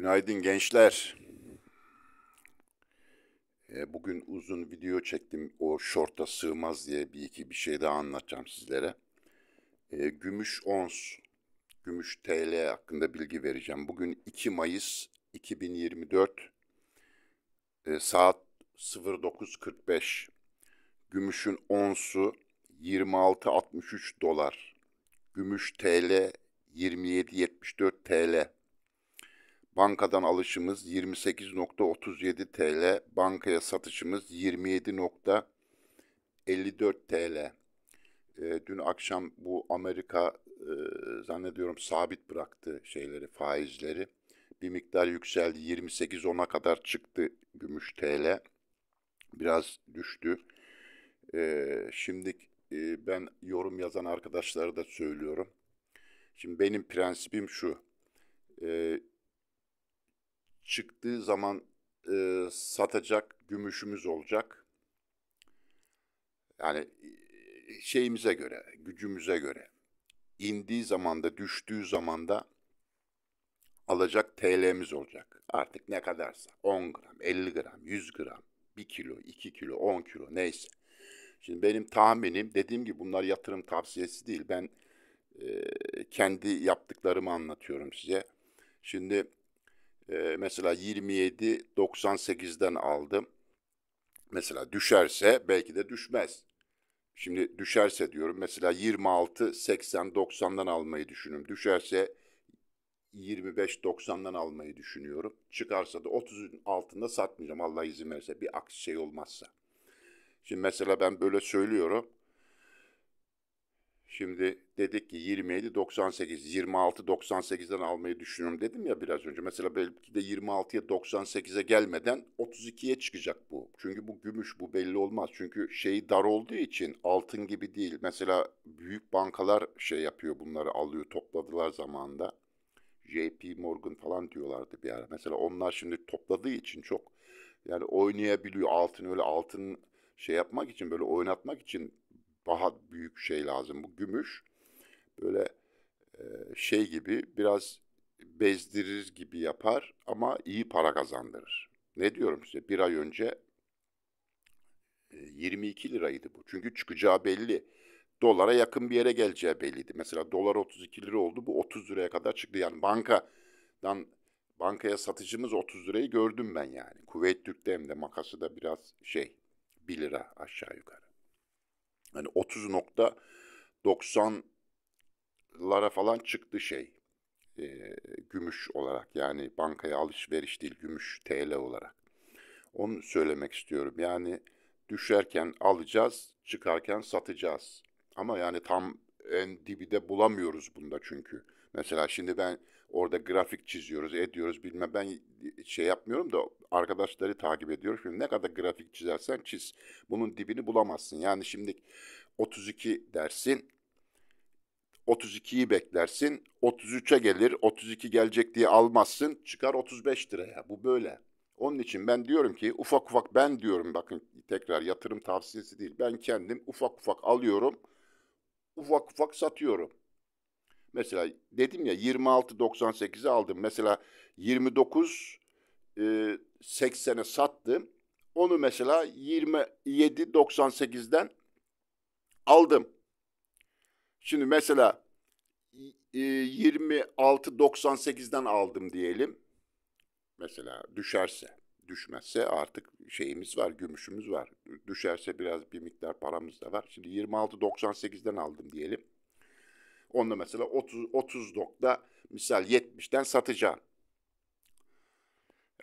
Günaydın gençler. E, bugün uzun video çektim. O şorta sığmaz diye bir iki bir şey daha anlatacağım sizlere. E, gümüş ons, gümüş TL hakkında bilgi vereceğim. Bugün 2 Mayıs 2024 e, saat 09.45. Gümüşün onsu 26.63 dolar. Gümüş TL 27.74 TL. Bankadan alışımız 28.37 TL, bankaya satışımız 27.54 TL. E, dün akşam bu Amerika e, zannediyorum sabit bıraktı şeyleri, faizleri. Bir miktar yükseldi. 28.10'a kadar çıktı gümüş TL. Biraz düştü. E, şimdi e, ben yorum yazan arkadaşlara da söylüyorum. Şimdi benim prensibim şu. Ee, çıktığı zaman e, satacak gümüşümüz olacak. Yani e, şeyimize göre, gücümüze göre. indiği da düştüğü zaman da alacak TL'miz olacak. Artık ne kadarsa 10 gram, 50 gram, 100 gram, 1 kilo, 2 kilo, 10 kilo neyse. Şimdi benim tahminim dediğim gibi bunlar yatırım tavsiyesi değil. Ben e, kendi yaptıklarımı anlatıyorum size. Şimdi mesela 27 98'den aldım. Mesela düşerse belki de düşmez. Şimdi düşerse diyorum mesela 26 80 90'dan almayı düşünüyorum. Düşerse 25 90'dan almayı düşünüyorum. Çıkarsa da 30'un altında satmayacağım Allah izin verirse bir aksi şey olmazsa. Şimdi mesela ben böyle söylüyorum. Şimdi dedik ki 27 98 26 98'den almayı düşünüyorum dedim ya biraz önce. Mesela belki de 26'ya 98'e gelmeden 32'ye çıkacak bu. Çünkü bu gümüş bu belli olmaz. Çünkü şeyi dar olduğu için altın gibi değil. Mesela büyük bankalar şey yapıyor bunları alıyor topladılar zamanında. JP Morgan falan diyorlardı bir ara. Mesela onlar şimdi topladığı için çok yani oynayabiliyor altın öyle altın şey yapmak için böyle oynatmak için daha büyük şey lazım bu gümüş. Böyle e, şey gibi biraz bezdirir gibi yapar ama iyi para kazandırır. Ne diyorum size bir ay önce 22 e, liraydı bu. Çünkü çıkacağı belli. Dolara yakın bir yere geleceği belliydi. Mesela dolar 32 lira oldu. Bu 30 liraya kadar çıktı. Yani bankadan bankaya satıcımız 30 lirayı gördüm ben yani. Kuveyt Türk'te hem de makası da biraz şey 1 lira aşağı yukarı. Hani 30.90'lara falan çıktı şey. E, gümüş olarak yani bankaya alışveriş değil gümüş TL olarak. Onu söylemek istiyorum. Yani düşerken alacağız, çıkarken satacağız. Ama yani tam en dibi de bulamıyoruz bunda çünkü. Mesela şimdi ben orada grafik çiziyoruz, ediyoruz bilmem ben şey yapmıyorum da arkadaşları takip ediyor. Şimdi ne kadar grafik çizersen çiz. Bunun dibini bulamazsın. Yani şimdi 32 dersin. 32'yi beklersin. 33'e gelir. 32 gelecek diye almazsın. Çıkar 35 liraya. Bu böyle. Onun için ben diyorum ki ufak ufak ben diyorum bakın tekrar yatırım tavsiyesi değil. Ben kendim ufak ufak alıyorum. Ufak ufak satıyorum. Mesela dedim ya 26.98'e aldım. Mesela 29 e, 80'e sattı. Onu mesela 27.98'den aldım. Şimdi mesela e, 26.98'den aldım diyelim. Mesela düşerse, düşmezse artık şeyimiz var, gümüşümüz var. Düşerse biraz bir miktar paramız da var. Şimdi 26.98'den aldım diyelim. Onu mesela 30 30 nokta misal 70'ten satacağım.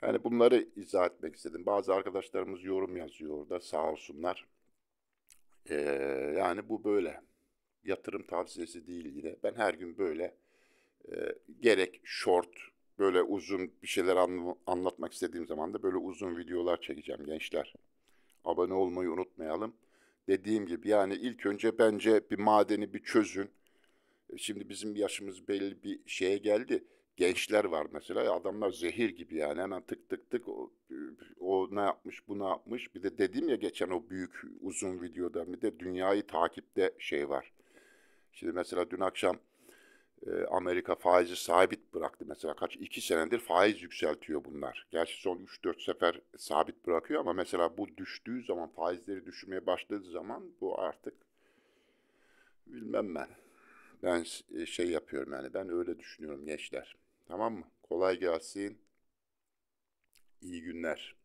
Yani bunları izah etmek istedim. Bazı arkadaşlarımız yorum yazıyor orada sağ olsunlar. Ee, yani bu böyle. Yatırım tavsiyesi değil yine. Ben her gün böyle e, gerek short böyle uzun bir şeyler anla anlatmak istediğim zaman da böyle uzun videolar çekeceğim gençler. Abone olmayı unutmayalım. Dediğim gibi yani ilk önce bence bir madeni bir çözün. Şimdi bizim yaşımız belli bir şeye geldi gençler var mesela. Adamlar zehir gibi yani hemen tık tık tık o, o ne yapmış bu ne yapmış. Bir de dedim ya geçen o büyük uzun videoda bir de dünyayı takipte şey var. Şimdi mesela dün akşam e, Amerika faizi sabit bıraktı. Mesela kaç iki senedir faiz yükseltiyor bunlar. Gerçi son 3-4 sefer sabit bırakıyor ama mesela bu düştüğü zaman faizleri düşürmeye başladığı zaman bu artık bilmem ben ben e, şey yapıyorum yani ben öyle düşünüyorum gençler. Tamam mı? Kolay gelsin. İyi günler.